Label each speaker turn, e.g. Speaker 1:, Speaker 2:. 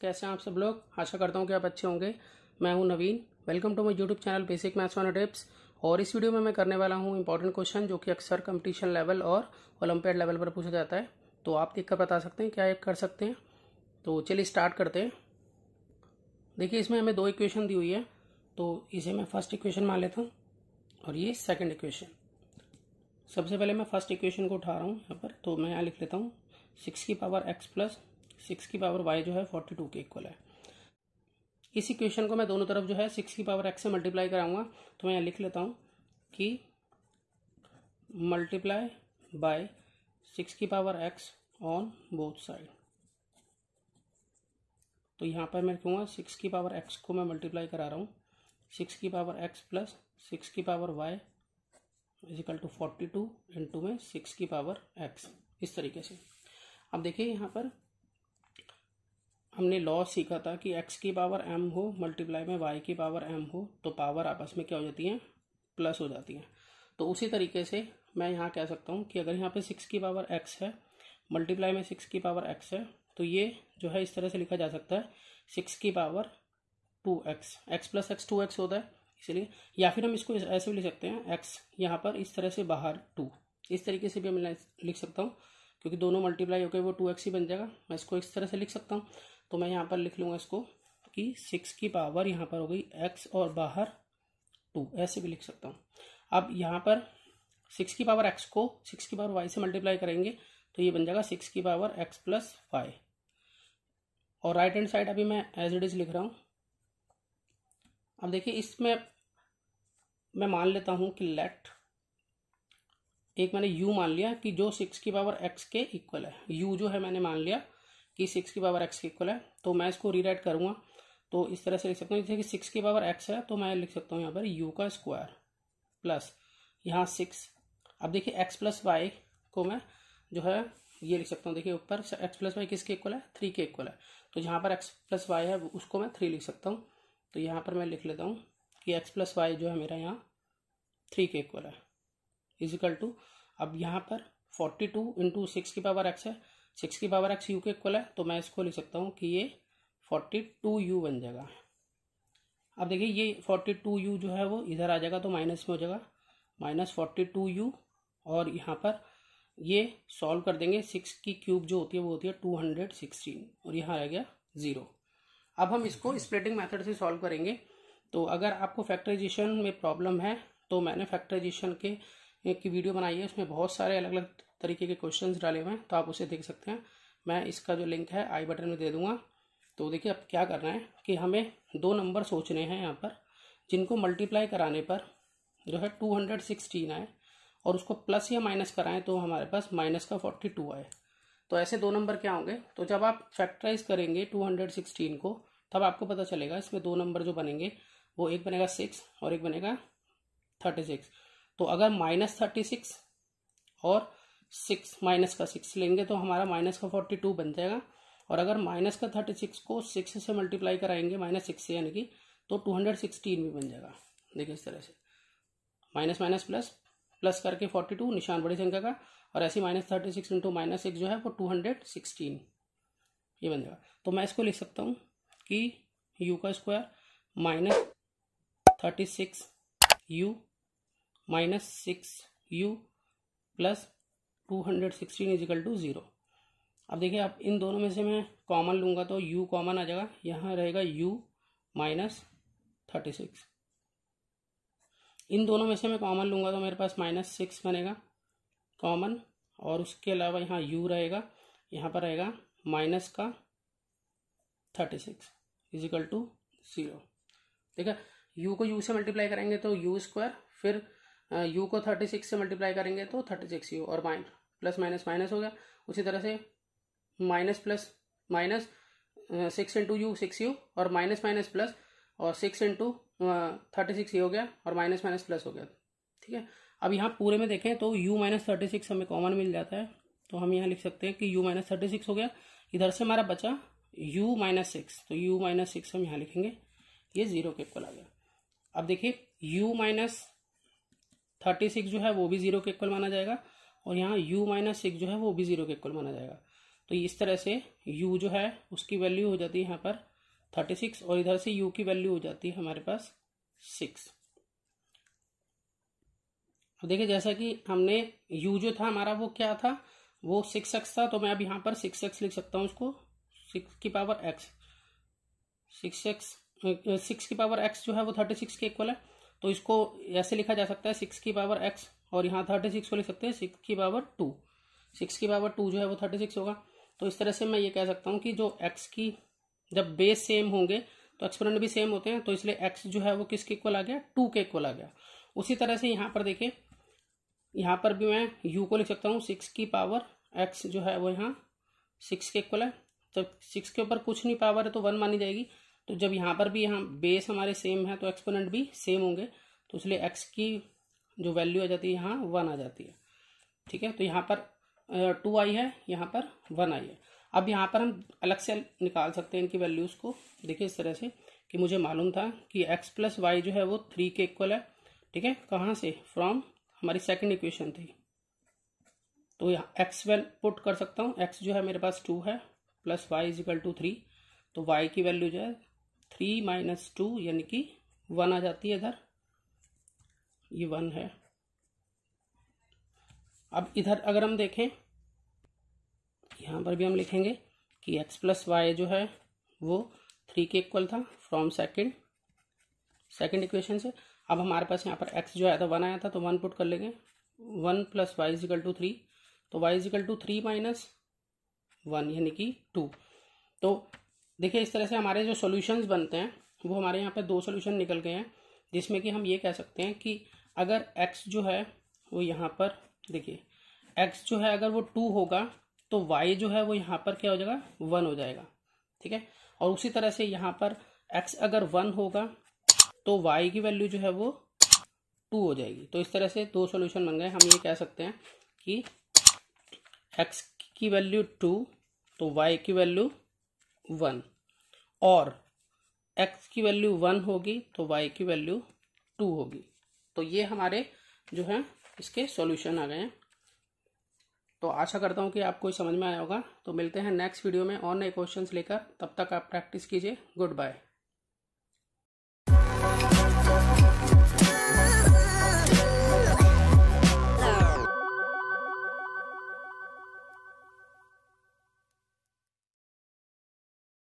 Speaker 1: कैसे हैं आप सब लोग आशा करता हूँ कि आप अच्छे होंगे मैं हूँ Naveen welcome to my YouTube channel basic maths one tips और इस वीडियो में मैं करने वाला हूँ इंपॉर्टेंट क्वेश्चन जो कि अक्सर कंपटीशन लेवल और ओलंपियड लेवल पर पूछा जाता है तो आप देख कर बता सकते हैं क्या एक कर सकते हैं तो चलिए स्टार्ट करते हैं देखिए इसमें हमें दो इक्वेशन दी हुई है तो इसे मैं फर्स्ट इक्वेशन मान लेता हूँ और ये सेकेंड इक्वेशन सबसे पहले मैं फर्स्ट इक्वेशन को उठा रहा हूँ यहाँ पर तो मैं यहाँ लिख लेता हूँ सिक्स की पावर एक्स प्लस सिक्स की पावर वाई जो है फोर्टी टू के इक्वल है इस इक्वेशन को मैं दोनों तरफ जो है सिक्स की पावर एक्स से मल्टीप्लाई कराऊंगा तो मैं यहाँ लिख लेता हूँ कि मल्टीप्लाई बाय सिक्स की power x on both side तो यहाँ पर मैं कहूँगा सिक्स की पावर एक्स को मैं मल्टीप्लाई करा रहा हूँ सिक्स की पावर एक्स प्लस सिक्स की power y is equal to forty two into में सिक्स की पावर एक्स इस तरीके से अब देखिए यहाँ पर हमने लॉ सीखा था कि एक्स की पावर एम हो मल्टीप्लाई में वाई की पावर एम हो तो पावर आपस में क्या हो जाती हैं प्लस हो जाती हैं तो उसी तरीके से मैं यहाँ कह सकता हूँ कि अगर यहाँ पे सिक्स की पावर एक्स है मल्टीप्लाई में सिक्स की पावर एक्स है तो ये जो है इस तरह से लिखा जा सकता है सिक्स की power two x x plus x two x होता है इसलिए या फिर हम इसको ऐसे भी लिख सकते हैं एक्स यहाँ पर इस तरह से बाहर टू इस तरीके से भी मैं लिख सकता हूँ क्योंकि दोनों मल्टीप्लाई होकर वो टू एक्स ही बन जाएगा मैं इसको इस तरह से लिख सकता हूँ तो मैं यहाँ पर लिख लूँगा इसको कि सिक्स की पावर यहाँ पर हो गई एक्स और बाहर टू ऐसे भी लिख सकता हूँ अब यहाँ पर सिक्स की पावर एक्स को सिक्स की पावर वाई से मल्टीप्लाई करेंगे तो ये बन जाएगा सिक्स की पावर एक्स प्लस वाई और राइट हैंड साइड अभी मैं एज इट इज़ लिख रहा हूँ अब देखिए इसमें मैं मान लेता हूँ कि लेट एक मैंने यू मान लिया कि जो सिक्स की पावर एक्स के इक्वल है यू जो है मैंने मान लिया कि सिक्स की पावर एक्स के इक्वल है तो मैं इसको रीराइट करूँगा तो इस तरह से लिख सकता हूँ जैसे कि सिक्स की पावर एक्स है तो मैं लिख सकता हूँ यहाँ पर यू का स्क्वायर प्लस यहाँ सिक्स अब देखिए एक्स प्लस वाई को मैं जो है ये लिख सकता हूँ देखिए ऊपर एक्स प्लस वाई किसके इक्वल है थ्री के इक्वल है तो जहाँ पर एक्स प्लस वाई है उसको मैं थ्री लिख सकता हूँ तो यहाँ पर मैं लिख लेता हूँ कि एक्स प्लस वाई जो है मेरा यहाँ थ्री के इक्वल है इजिकल टू अब यहाँ पर फोर्टी टू इंटू सिक्स की पावर एक्स है सिक्स की पावर एक्स यू के इक्वल है तो मैं इसको लिख सकता हूँ कि ये फोर्टी टू यू बन जाएगा अब देखिए ये फोर्टी टू यू जो है वो इधर आ जाएगा तो माइनस में हो जाएगा माइनस फोर्टी टू यू और यहाँ पर ये सॉल्व कर देंगे सिक्स की क्यूब जो होती है वो होती है टू हंड्रेड सिक्सटीन और यहाँ आ गया ज़ीरो अब हम इसको स्प्लिटिंग मेथड से सॉल्व करेंगे तो अगर आपको फैक्टराइजेशन में प्रॉब्लम है तो मैंने फैक्टराइजेशन के की वीडियो बनाई है उसमें बहुत सारे अलग अलग तरीके के क्वेश्चन डाले हुए हैं तो आप उसे देख सकते हैं मैं इसका जो लिंक है आई बटन में दे दूंगा तो देखिए अब क्या करना है कि हमें दो नंबर सोचने हैं यहाँ पर जिनको मल्टीप्लाई कराने पर जो है टू हंड्रेड सिक्सटीन आए और उसको प्लस या माइनस कराएं तो हमारे पास माइनस का फोर्टी टू आए तो ऐसे दो नंबर क्या होंगे तो जब आप फैक्टराइज करेंगे टू हंड्रेड सिक्सटीन को तब आपको पता चलेगा इसमें दो नंबर जो बनेंगे वो एक बनेगा सिक्स और एक बनेगा थर्टी सिक्स तो अगर माइनस थर्टी सिक्स और सिक्स माइनस का सिक्स लेंगे तो हमारा माइनस का फोर्टी टू बन जाएगा और अगर माइनस का थर्टी सिक्स को सिक्स से मल्टीप्लाई कराएंगे माइनस सिक्स से यानी कि तो टू हंड्रेड सिक्सटीन भी बन जाएगा देखिए इस तरह से माइनस माइनस प्लस प्लस करके फोर्टी टू निशान बड़ी संख्या का और ऐसे minus thirty six into minus six जो है वो टू हंड्रेड सिक्सटीन ये बन जाएगा तो मैं इसको लिख सकता हूँ कि यू का square minus thirty six u minus six u plus two hundred sixteen is equal to zero अब देखिए अब इन दोनों में से मैं कॉमन लूँगा तो u कॉमन आ जाएगा यहाँ रहेगा u माइनस थर्टी सिक्स इन दोनों में से मैं कॉमन लूँगा तो मेरे पास माइनस सिक्स बनेगा कॉमन और उसके अलावा यहाँ u रहेगा यहाँ पर रहेगा माइनस का thirty six is equal to zero ठीक है यू को u से मल्टीप्लाई करेंगे तो यू स्क्वायर फिर यू को थर्टी सिक्स से मल्टीप्लाई करेंगे तो थर्टी सिक्स यू और माइनस प्लस माइनस माइनस हो गया उसी तरह से minus plus minus six into u six u और माइनस माइनस प्लस और सिक्स इंटू थर्टी सिक्स ये हो गया और माइनस माइनस प्लस हो गया ठीक है अब यहाँ पूरे में देखें तो यू माइनस थर्टी सिक्स हमें कॉमन मिल जाता है तो हम यहाँ लिख सकते हैं कि यू माइनस थर्टी सिक्स हो गया इधर से हमारा बचा यू माइनस सिक्स तो यू माइनस सिक्स हम यहाँ लिखेंगे ये जीरो के इक्वल आ गया अब देखिए यू माइनस थर्टी सिक्स जो है वो भी जीरो के इक्वल माना जाएगा और यहाँ u माइनस सिक्स जो है वो भी जीरो के इक्वल माना जाएगा तो इस तरह से u जो है उसकी वैल्यू हो जाती है यहाँ पर थर्टी सिक्स और इधर से u की वैल्यू हो जाती है हमारे पास सिक्स अब देखिए जैसा कि हमने u जो था हमारा वो क्या था वो सिक्स एक्स था तो मैं अब यहाँ पर सिक्स एक्स लिख सकता हूँ उसको सिक्स की power x six x six की पावर एक्स जो है वो थर्टी सिक्स के इक्वल है तो इसको ऐसे लिखा जा सकता है सिक्स की पावर एक्स और यहाँ थर्टी सिक्स को लिख सकते हैं सिक्स की पावर टू सिक्स की पावर टू जो है वो थर्टी सिक्स होगा तो इस तरह से मैं ये कह सकता हूँ कि जो एक्स की जब बेस सेम होंगे तो एक्सपोनेंट भी सेम होते हैं तो इसलिए एक्स जो है वो किसके इक्वल आ गया टू के इक्वल आ गया उसी तरह से यहाँ पर देखें यहाँ पर भी मैं यू को लिख सकता हूँ सिक्स की पावर एक्स जो है वो यहाँ सिक्स के इक्वल है जब सिक्स के ऊपर कुछ नहीं पावर है तो वन मानी जाएगी तो जब यहाँ पर भी यहाँ बेस हमारे सेम है तो एक्सपोनेंट भी सेम होंगे तो इसलिए एक्स की जो वैल्यू आ जाती है यहाँ वन आ जाती है ठीक है तो यहाँ पर टू आई है यहाँ पर वन आई है अब यहाँ पर हम अलग से निकाल सकते हैं इनकी वैल्यूज़ को देखिए इस तरह से कि मुझे मालूम था कि एक्स प्लस वाई जो है वो थ्री के इक्वल है ठीक है कहाँ से फ्रॉम हमारी सेकंड इक्वेशन थी तो यहाँ एक्स वेल पुट कर सकता हूँ एक्स जो है मेरे पास टू है plus y is equal to three तो वाई की वैल्यू जो है थ्री माइनस टू यानी कि वन आ जाती है इधर ये वन है अब इधर अगर हम देखें यहाँ पर भी हम लिखेंगे कि एक्स प्लस वाई जो है वो थ्री के इक्वल था फ्रॉम सेकंड सेकंड इक्वेशन से अब हमारे पास यहाँ पर एक्स जो आया था वन आया था तो वन पुट कर लेंगे one plus y is equal to three तो y is equal to three minus one यानी कि टू तो देखिए इस तरह से हमारे जो सॉल्यूशंस बनते हैं वो हमारे यहाँ पर दो सोल्यूशन निकल गए हैं जिसमें कि हम ये कह सकते हैं कि अगर x जो है वो यहाँ पर देखिए x जो है अगर वो टू होगा तो y जो है वो यहाँ पर क्या हो जाएगा वन हो जाएगा ठीक है और उसी तरह से यहाँ पर x अगर वन होगा तो y की वैल्यू जो है वो टू हो जाएगी तो इस तरह से दो सोल्यूशन बन गए हम ये कह सकते हैं कि x की वैल्यू टू तो y की वैल्यू वन और x की वैल्यू वन होगी तो y की वैल्यू टू होगी तो ये हमारे जो है इसके सॉल्यूशन आ गए हैं तो आशा करता हूँ कि आपको समझ में आया होगा तो मिलते हैं नेक्स्ट वीडियो में और नए क्वेश्चंस लेकर तब तक आप प्रैक्टिस कीजिए गुड बाय